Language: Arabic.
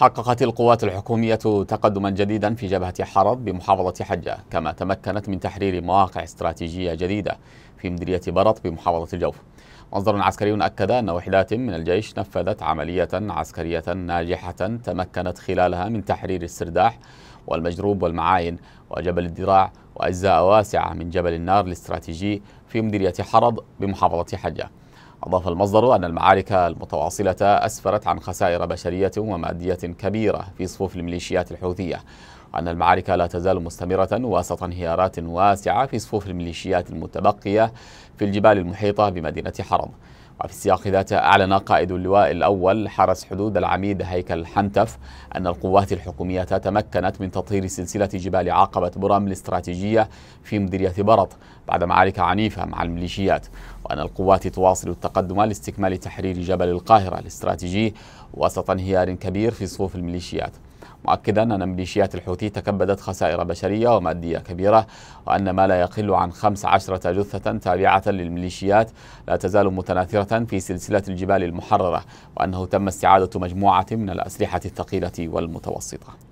حققت القوات الحكومية تقدما جديدا في جبهة حرب بمحافظة حجة كما تمكنت من تحرير مواقع استراتيجية جديدة في مديرية برط بمحافظة الجوف مصدر عسكري أكد أن وحدات من الجيش نفذت عملية عسكرية ناجحة تمكنت خلالها من تحرير السرداح والمجروب والمعاين وجبل الذراع وأجزاء واسعة من جبل النار الاستراتيجي في مديرية حرب بمحافظة حجة أضاف المصدر أن المعارك المتواصلة أسفرت عن خسائر بشرية ومادية كبيرة في صفوف الميليشيات الحوثية وأن المعارك لا تزال مستمرة وسط انهيارات واسعة في صفوف الميليشيات المتبقية في الجبال المحيطة بمدينة حرم وفي السياق ذاته أعلن قائد اللواء الأول حرس حدود العميد هيكل حنتف أن القوات الحكومية تمكنت من تطهير سلسلة جبال عقبة برم الاستراتيجية في مديرية برط بعد معارك عنيفة مع الميليشيات وأن القوات تواصل التقدم لاستكمال تحرير جبل القاهرة الاستراتيجي وسط انهيار كبير في صفوف الميليشيات مؤكدا أن ميليشيات الحوثي تكبدت خسائر بشرية ومادية كبيرة وأن ما لا يقل عن 15 جثة تابعة للميليشيات لا تزال متناثرة في سلسلة الجبال المحررة وأنه تم استعادة مجموعة من الأسلحة الثقيلة والمتوسطة